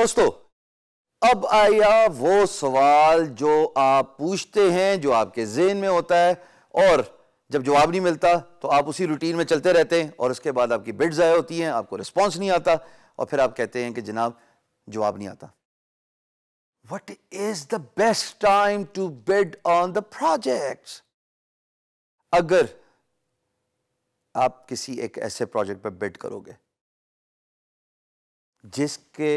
दोस्तों अब आया वो सवाल जो आप पूछते हैं जो आपके जेन में होता है और जब जवाब नहीं मिलता तो आप उसी रूटीन में चलते रहते हैं और उसके बाद आपकी बिट ज़ाया होती हैं आपको रिस्पॉन्स नहीं आता और फिर आप कहते हैं कि जनाब जवाब नहीं आता what is the best time to bid on the project अगर आप किसी एक ऐसे प्रोजेक्ट पर बिड करोगे जिसके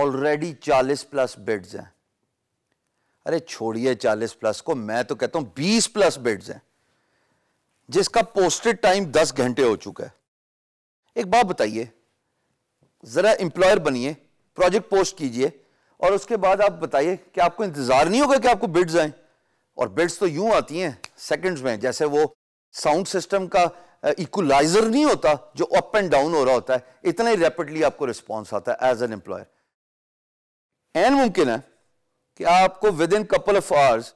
ऑलरेडी 40 प्लस बेड्स हैं अरे छोड़िए 40 प्लस को मैं तो कहता हूं 20 प्लस बेड्स हैं जिसका पोस्टेड टाइम 10 घंटे हो चुका है एक बात बताइए जरा एम्प्लॉयर बनिए प्रोजेक्ट पोस्ट कीजिए और उसके बाद आप बताइए कि आपको इंतजार नहीं होगा कि आपको बिड्स आए और बिड्स तो यूं आती हैं सेकंड्स में जैसे वो साउंड सिस्टम का इक्वलाइजर नहीं होता जो अप एंड डाउन हो रहा होता है इतना ही रैपिडली आपको रिस्पॉन्स आता है एज एन एम्प्लॉयर एन मुमकिन है कि आपको within couple of hours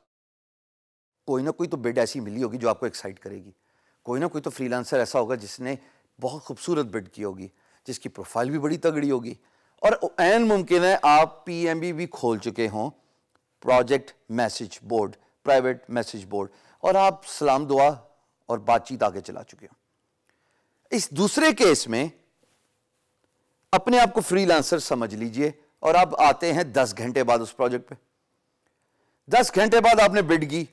कोई ना कोई तो बिड ऐसी मिली होगी जो आपको एक्साइट करेगी कोई ना कोई तो फ्रीलांसर ऐसा होगा जिसने बहुत खूबसूरत बिड की होगी जिसकी प्रोफाइल भी बड़ी तगड़ी होगी और एन मुमकिन है आप पीएमबी भी खोल चुके हों project message board private message board और आप सलाम दुआ और बातचीत आगे चला चुके हो इस दूसरे केस में अपने आप को फ्रीलांसर समझ लीजिए और अब आते हैं दस घंटे बाद उस प्रोजेक्ट पे दस घंटे बाद आपने बिड की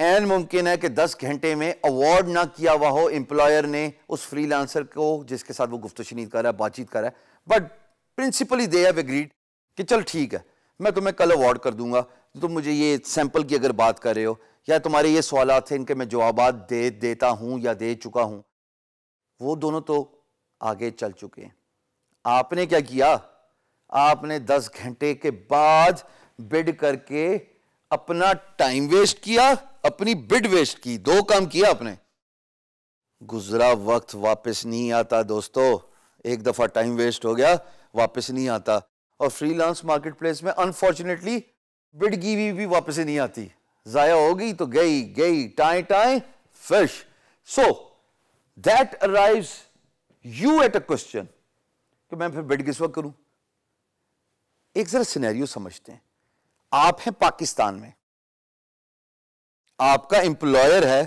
एन मुमकिन है कि दस घंटे में अवार्ड ना किया हुआ हो एम्प्लॉयर ने उस फ्रीलांसर को जिसके साथ वो गुफ्त शनीद कर रहा है बातचीत कर रहा है but principally they have agreed कि चल ठीक है मैं तुम्हें कल अवार्ड कर दूंगा तो तुम मुझे ये सैंपल की अगर बात कर रहे हो या तुम्हारे ये सवाल थे इनके मैं जवाब दे देता हूं या दे चुका हूं वो दोनों तो आगे चल चुके हैं आपने क्या किया आपने दस घंटे के बाद बिड करके अपना टाइम वेस्ट किया अपनी बिड वेस्ट की दो काम किया आपने गुजरा वक्त वापस नहीं आता दोस्तों एक दफा टाइम वेस्ट हो गया वापस नहीं आता और फ्रीलांस मार्केटप्लेस में अनफॉर्चुनेटली बिड की भी, भी वापस नहीं आती जाया हो गई तो गई गई टाए टाए फिश so that arrive you at a question कि मैं फिर बेड किस वक्त करूं एक जरा सिनेरियो समझते हैं आप हैं पाकिस्तान में आपका एम्प्लॉयर है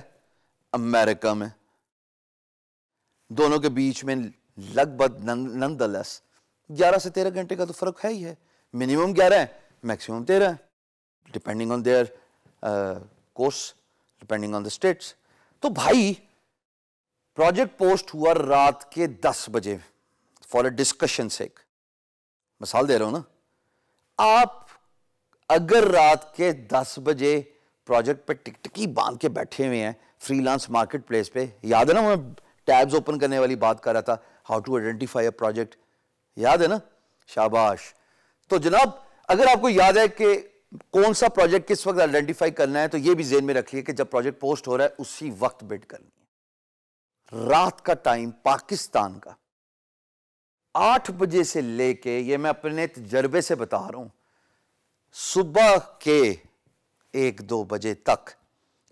अमेरिका में दोनों के बीच में लगभग नंद लस ग्यारह से तेरह घंटे का तो फर्क है ही है मिनिमम ग्यारह है मैक्सिमम तेरह है depending on their course depending on the states तो भाई प्रोजेक्ट पोस्ट हुआ रात के दस बजे फॉर अ डिस्कशन सेक मिसाल दे रहा हूं ना आप अगर रात के 10 बजे प्रोजेक्ट पे टिकटकी बांध के बैठे हुए हैं फ्रीलांस मार्केट प्लेस पे याद है ना मैं टैब्स ओपन करने वाली बात कर रहा था how to identify a project याद है ना शाबाश तो जनाब अगर आपको याद है कि कौन सा प्रोजेक्ट किस वक्त आइडेंटिफाई करना है तो ये भी जेन में रखिए कि जब प्रोजेक्ट पोस्ट हो रहा है उसी वक्त बिड करनी है रात का टाइम पाकिस्तान का आठ बजे से लेके ये मैं अपने तजर्बे से बता रहा हूं सुबह के एक दो बजे तक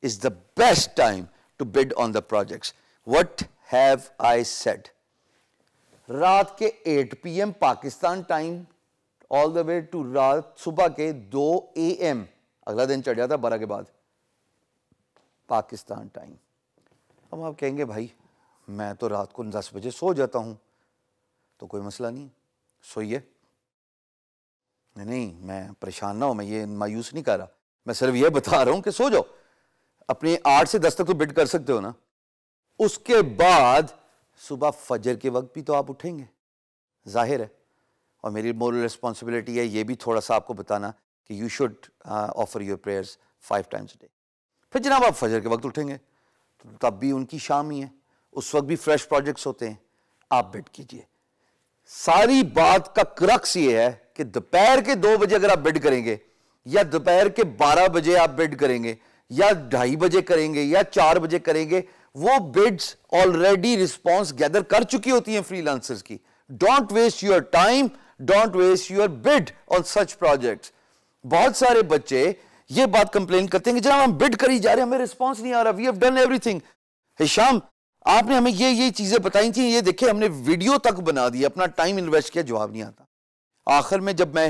is the best time to bid on the project what have I set रात के 8 PM Pakistan time all the way to रात सुबह के 2 एम अगला दिन चढ़ जाता बारह के बाद पाकिस्तान टाइम अब आप कहेंगे भाई मैं तो रात को दस बजे सो जाता हूं तो कोई मसला नहीं सोइए नहीं नहीं मैं परेशान ना हूँ मैं ये मायूस नहीं कर रहा मैं सिर्फ ये बता रहा हूँ कि सो जाओ अपने आठ से दस तक तो बिट कर सकते हो ना उसके बाद सुबह फजर के वक्त भी तो आप उठेंगे जाहिर है और मेरी मोरल रिस्पॉन्सिबिलिटी है ये भी थोड़ा सा आपको बताना कि you should offer your prayers five times day फिर जनाब आप फजर के वक्त उठेंगे तो तब भी उनकी शाम ही है उस वक्त भी फ्रेश प्रोजेक्ट्स होते हैं आप बिट कीजिए सारी बात का क्रक्स ये है कि दोपहर के दो बजे अगर आप बिड करेंगे या दोपहर के बारह बजे आप बिड करेंगे या ढाई बजे करेंगे या चार बजे करेंगे वो बिड्स ऑलरेडी रिस्पॉन्स गैदर कर चुकी होती हैं फ्रीलांसर्स की don't waste your time don't waste your bid on such projects बहुत सारे बच्चे ये बात कंप्लेन करते हैं कि जब हम बिड करी जा रहे हैं हमें रिस्पॉन्स नहीं आ रहा we have done everything Hisham आपने हमें ये ये चीज़ें बताई थी ये देखे हमने वीडियो तक बना दिया अपना टाइम इन्वेस्ट किया जवाब नहीं आता आखिर में जब मैं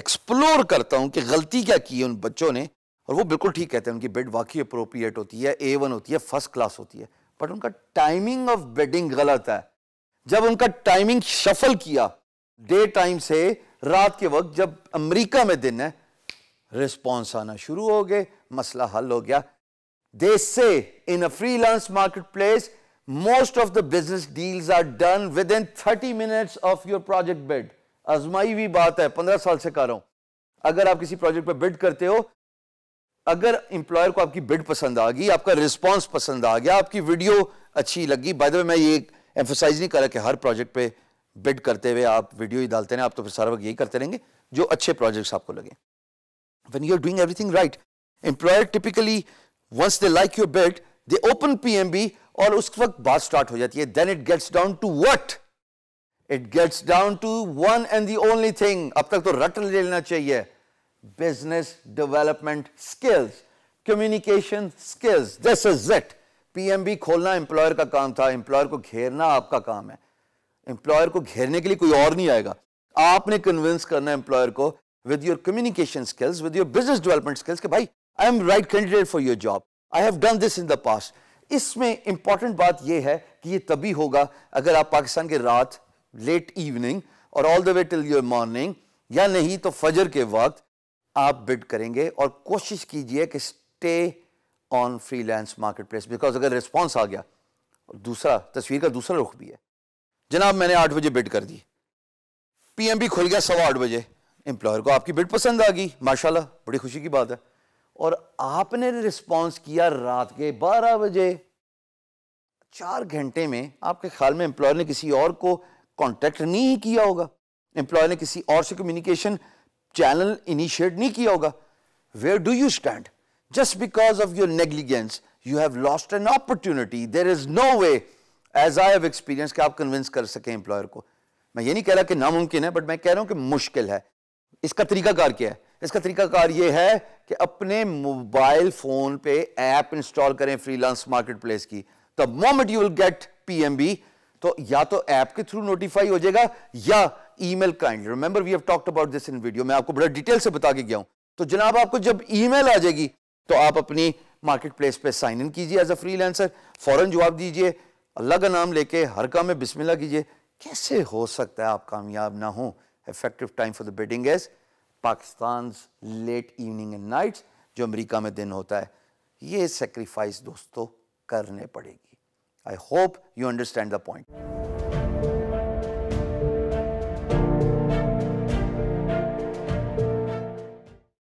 एक्सप्लोर करता हूं कि गलती क्या की है उन बच्चों ने और वो बिल्कुल ठीक कहते हैं उनकी बेड वाकई अप्रोप्रिएट होती है ए वन होती है फर्स्ट क्लास होती है बट उनका टाइमिंग ऑफ बेडिंग गलत है जब उनका टाइमिंग शफल किया डे टाइम से रात के वक्त जब अमेरिका में दिन है रिस्पॉन्स आना शुरू हो गए मसला हल हो गया They say in a freelance marketplace, most of the business deals are done within 30 minutes of your project bid. आजमाई हुई बात है 15 साल से कर रहा हूं अगर आप किसी प्रोजेक्ट पर बिड करते हो अगर इंप्लॉयर को आपकी बिड पसंद आ गई आपका रिस्पॉन्स पसंद आ गया आपकी वीडियो अच्छी लगी बाय द वे मैं ये एम्फोसाइज नहीं कर रहा कि हर प्रोजेक्ट पे बिड करते हुए आप वीडियो ही डालते रहें आप तो फिर सारा वक्त यही करते रहेंगे जो अच्छे प्रोजेक्ट्स आपको लगे when you are doing everything right employer typically once they like your bid they open PMB और उस वक्त बात स्टार्ट हो जाती है then it gets down to what it gets down to one and the only thing अब तक तो रट ले लेना चाहिए business development skills communication skills this is it PMB खोलना एम्प्लॉयर का काम था एम्प्लॉयर को घेरना आपका काम है एम्प्लॉयर को घेरने के लिए कोई और नहीं आएगा आपने कन्विंस करना एम्प्लॉयर को with your communication skills with your business development skills के भाई I am right candidate for your job I have done this in the past इसमें इंपॉर्टेंट बात यह है कि ये तभी होगा अगर आप पाकिस्तान के रात लेट इवनिंग और all the way till your morning या नहीं तो फजर के वक्त आप बिड करेंगे और कोशिश कीजिए कि stay on freelance marketplace because अगर रिस्पॉन्स आ गया और दूसरा तस्वीर का दूसरा रुख भी है जनाब मैंने आठ बजे बिड कर दी भी खुल गया सवा आठ बजे एम्प्लॉयर को आपकी बिड पसंद आ गई माशाल्लाह बड़ी खुशी की बात है और आपने रिस्पॉन्स किया रात के बारह बजे चार घंटे में आपके ख्याल में एम्प्लॉय ने किसी और को कॉन्टेक्ट नहीं किया होगा एम्प्लॉय ने किसी और से कम्युनिकेशन चैनल इनिशिएट नहीं किया होगा where do you stand just because of your negligence you have lost an opportunity there is no way as I have experience कि आप कन्विंस कर सकें एम्प्लॉयर को मैं ये नहीं कह रहा कि नामुमकिन है बट मैं कह रहा हूं कि मुश्किल है इसका तरीका कार क्या है इसका तरीकाकार ये है कि अपने मोबाइल फोन पे ऐप इंस्टॉल करें फ्रीलांस मार्केट प्लेस की the moment you will get PMB तो या तो ऐप के थ्रू नोटिफाई हो जाएगा या email kind remember we have talked about this in video मैं आपको बड़ा डिटेल से बता के गया हूं तो जनाब आपको जब ईमेल आ जाएगी तो आप अपनी मार्केट प्लेस पर साइन इन कीजिए एज अ फ्रीलांसर फौरन जवाब दीजिए अल्लाह का नाम लेके हर काम में बिस्मिल्ला कीजिए कैसे हो सकता है आप कामयाब ना हो effective time for the bidding as Pakistan late evening and nights जो अमेरिका में दिन होता है ये सेक्रीफाइस दोस्तों करने पड़ेगी I hope you understand the point